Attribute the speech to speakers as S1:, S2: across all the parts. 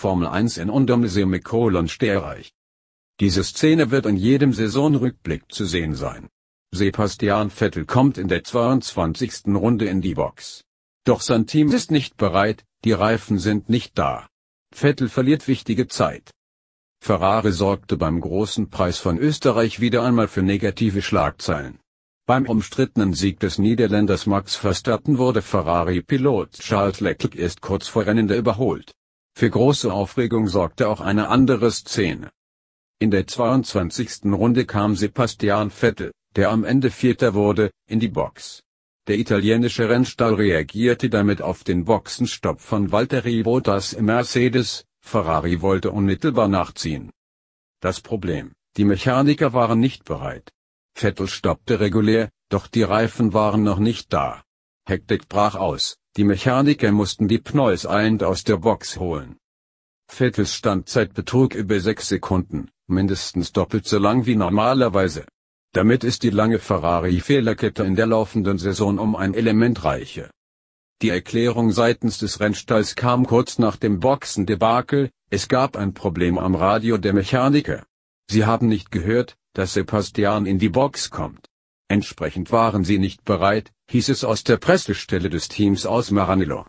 S1: Formel 1 in unterm Mikolon stereich Diese Szene wird in jedem Saisonrückblick zu sehen sein. Sebastian Vettel kommt in der 22. Runde in die Box. Doch sein Team ist nicht bereit, die Reifen sind nicht da. Vettel verliert wichtige Zeit. Ferrari sorgte beim großen Preis von Österreich wieder einmal für negative Schlagzeilen. Beim umstrittenen Sieg des Niederländers Max Verstappen wurde Ferrari-Pilot Charles Leclerc erst kurz vor Rennende überholt. Für große Aufregung sorgte auch eine andere Szene. In der 22. Runde kam Sebastian Vettel, der am Ende Vierter wurde, in die Box. Der italienische Rennstall reagierte damit auf den Boxenstopp von Valtteri Bottas im Mercedes, Ferrari wollte unmittelbar nachziehen. Das Problem, die Mechaniker waren nicht bereit. Vettel stoppte regulär, doch die Reifen waren noch nicht da. Hektik brach aus, die Mechaniker mussten die Pneus eilend aus der Box holen. Vettels Standzeit betrug über sechs Sekunden, mindestens doppelt so lang wie normalerweise. Damit ist die lange Ferrari-Fehlerkette in der laufenden Saison um ein Element reicher. Die Erklärung seitens des Rennstalls kam kurz nach dem Boxendebakel, es gab ein Problem am Radio der Mechaniker. Sie haben nicht gehört, dass Sebastian in die Box kommt. Entsprechend waren sie nicht bereit, hieß es aus der Pressestelle des Teams aus Maranello.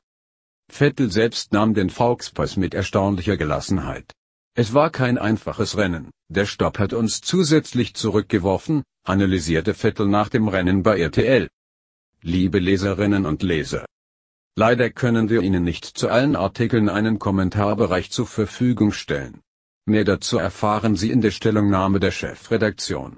S1: Vettel selbst nahm den Fauxpass mit erstaunlicher Gelassenheit. Es war kein einfaches Rennen, der Stopp hat uns zusätzlich zurückgeworfen, analysierte Vettel nach dem Rennen bei RTL. Liebe Leserinnen und Leser. Leider können wir Ihnen nicht zu allen Artikeln einen Kommentarbereich zur Verfügung stellen. Mehr dazu erfahren Sie in der Stellungnahme der Chefredaktion.